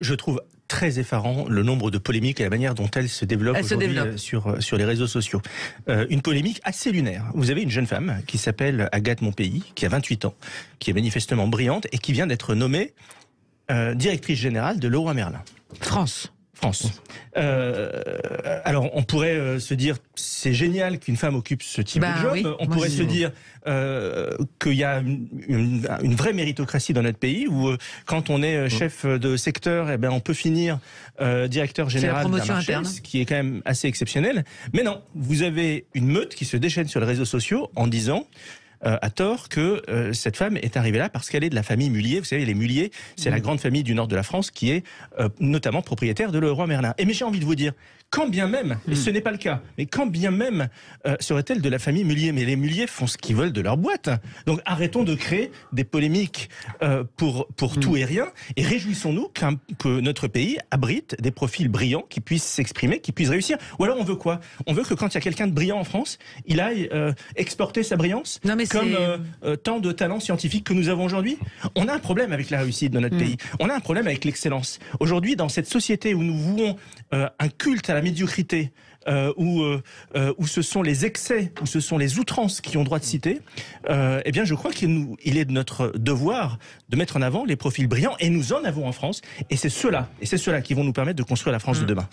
je trouve très effarant le nombre de polémiques et la manière dont elles se développent aujourd'hui euh, euh, sur, les réseaux sociaux. Euh, une polémique assez lunaire. Vous avez une jeune femme qui s'appelle Agathe Monpays, qui a 28 ans, qui est manifestement brillante et qui vient d'être nommée directrice générale de Leroy Merlin. France. France. Euh, euh, alors, on pourrait euh, se dire, c'est génial qu'une femme occupe ce type bah de job. On pourrait se dire qu'il y a une, vraie méritocratie dans notre pays, où quand on est mmh. chef de secteur, eh ben, on peut finir directeur général d'un marché, ce qui est quand même assez exceptionnel. Mais non, vous avez une meute qui se déchaîne sur les réseaux sociaux en disant euh, à tort que euh, cette femme est arrivée là parce qu'elle est de la famille Mullier. Vous savez, les Mulliers c'est la grande famille du nord de la France qui est euh, notamment propriétaire de le roi Merlin. Et mais j'ai envie de vous dire, quand bien même, et mm. ce n'est pas le cas, mais quand bien même serait-elle de la famille Mullier Mais les Mulliers font ce qu'ils veulent de leur boîte. Donc arrêtons de créer des polémiques pour, pour mm. tout et rien et réjouissons-nous que notre pays abrite des profils brillants qui puissent s'exprimer, qui puissent réussir. Ou alors on veut quoi On veut que quand il y a quelqu'un de brillant en France, il aille exporter sa brillance comme euh, euh, tant de talents scientifiques que nous avons aujourd'hui. On a un problème avec la réussite dans notre hmm. pays. On a un problème avec l'excellence. Aujourd'hui, dans cette société où nous vouons euh, un culte à la médiocrité, où, où ce sont les excès, où ce sont les outrances qui ont droit de citer, eh bien, je crois qu'il nous, il est de notre devoir de mettre en avant les profils brillants, et nous en avons en France, et c'est cela et c'est ceux qui vont nous permettre de construire la France de hmm. demain.